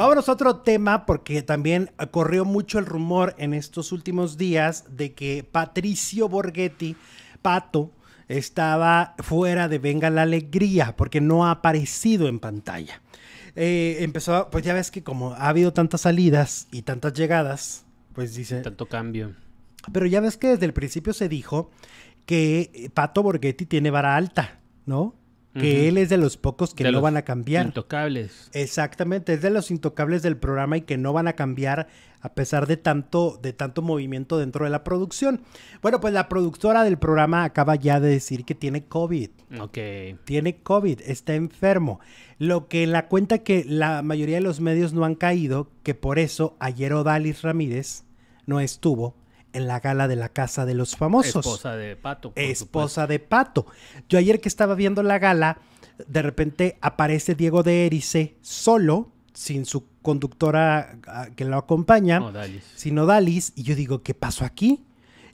Vámonos a otro tema porque también corrió mucho el rumor en estos últimos días de que Patricio Borghetti, Pato, estaba fuera de Venga la Alegría porque no ha aparecido en pantalla. Eh, empezó, pues ya ves que como ha habido tantas salidas y tantas llegadas, pues dice... Tanto cambio. Pero ya ves que desde el principio se dijo que Pato Borghetti tiene vara alta, ¿no? que él es de los pocos que no van a cambiar. Intocables. Exactamente, es de los intocables del programa y que no van a cambiar a pesar de tanto, de tanto movimiento dentro de la producción. Bueno, pues la productora del programa acaba ya de decir que tiene COVID. Ok. Tiene COVID, está enfermo. Lo que la cuenta que la mayoría de los medios no han caído, que por eso ayer Odalis Ramírez no estuvo en la gala de la Casa de los Famosos. Esposa de Pato. Esposa de Pato. Yo ayer que estaba viendo la gala, de repente aparece Diego de Erice solo, sin su conductora ah, que lo acompaña, sino sin y yo digo, ¿qué pasó aquí?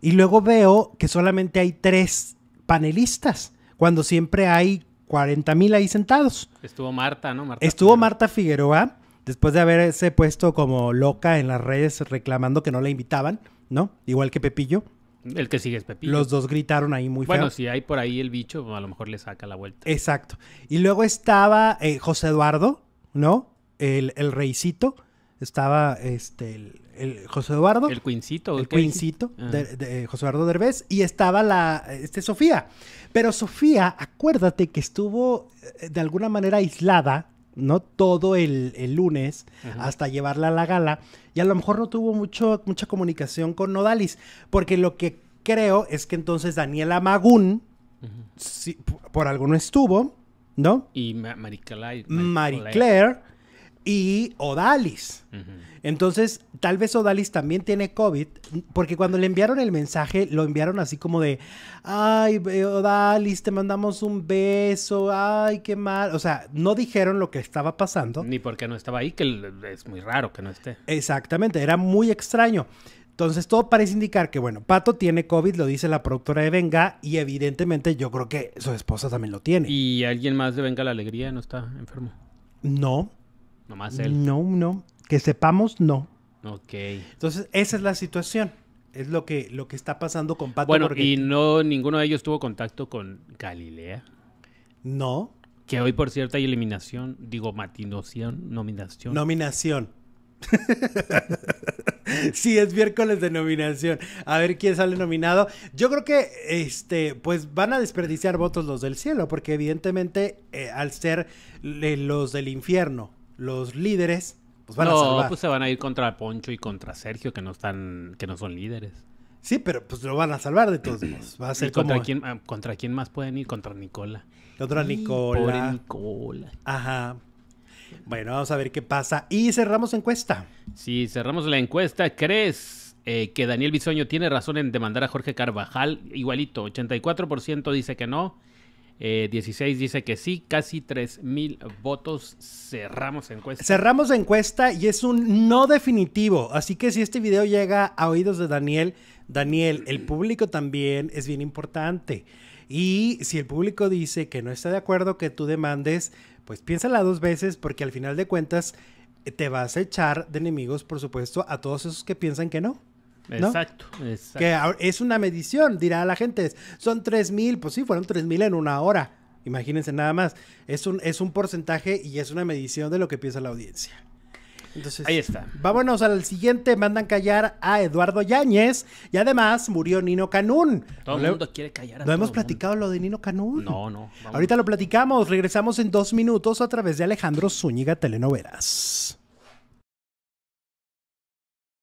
Y luego veo que solamente hay tres panelistas, cuando siempre hay 40 mil ahí sentados. Estuvo Marta, ¿no? Marta Estuvo Marta Figueroa, después de haberse puesto como loca en las redes reclamando que no la invitaban. ¿no? Igual que Pepillo. El que sigue es Pepillo. Los dos gritaron ahí muy bueno, Bueno, si hay por ahí el bicho, a lo mejor le saca la vuelta. Exacto. Y luego estaba eh, José Eduardo, ¿no? El, el reycito. Estaba este, el, José Eduardo. El Quincito. El Quincito ah. de, eh, José Eduardo Derbez. Y estaba la este, Sofía. Pero Sofía, acuérdate que estuvo eh, de alguna manera aislada ¿no? Todo el, lunes hasta llevarla a la gala. Y a lo mejor no tuvo mucho, mucha comunicación con Nodalis, porque lo que creo es que entonces Daniela Magún, por alguno estuvo, ¿no? Y Marie Claire. y Odalis. Entonces, tal vez Odalis también tiene COVID, porque cuando le enviaron el mensaje, lo enviaron así como de, ay, eh, Odalis, te mandamos un beso, ay, qué mal. O sea, no dijeron lo que estaba pasando. Ni porque no estaba ahí, que es muy raro que no esté. Exactamente, era muy extraño. Entonces todo parece indicar que, bueno, Pato tiene COVID, lo dice la productora de Venga, y evidentemente yo creo que su esposa también lo tiene. ¿Y alguien más de Venga la Alegría no está enfermo? No. Nomás él. No, no. Que sepamos, no. Ok. Entonces, esa es la situación. Es lo que, lo que está pasando con Pato. Bueno, y no, ninguno de ellos tuvo contacto con Galilea. No. Que hoy, por cierto, hay eliminación, digo, matinación, nominación. Nominación. sí, es miércoles de nominación. A ver quién sale nominado. Yo creo que, este, pues van a desperdiciar votos los del cielo, porque evidentemente eh, al ser eh, los del infierno, los líderes, pues, no, pues se van a ir contra Poncho y contra Sergio, que no están, que no son líderes. Sí, pero pues lo van a salvar de todos modos. Va a ser ¿Y contra, quién, ah, contra quién más pueden ir? Contra Nicola. Contra Nicola. Nicola. Ajá. Bueno, vamos a ver qué pasa. Y cerramos encuesta. Sí, cerramos la encuesta. ¿Crees eh, que Daniel Bisoño tiene razón en demandar a Jorge Carvajal? Igualito, 84% dice que no, eh, 16 dice que sí, casi mil votos. Cerramos encuesta. Cerramos encuesta y es un no definitivo. Así que si este video llega a oídos de Daniel, Daniel, el público también es bien importante. Y si el público dice que no está de acuerdo que tú demandes, pues piénsala dos veces porque al final de cuentas eh, te vas a echar de enemigos, por supuesto a todos esos que piensan que no. Exacto, Que es una medición, dirá la gente, son 3.000, pues sí, fueron 3.000 en una hora. Imagínense nada más. Es un, es un porcentaje y es una medición de lo que piensa la audiencia. Entonces, ahí está. Vámonos al siguiente. Mandan callar a Eduardo Yáñez. Y además murió Nino Canún. Todo el mundo quiere callar a ¿No hemos platicado lo de Nino Canún? No, no. Ahorita lo platicamos. Regresamos en dos minutos a través de Alejandro Zúñiga Telenovelas.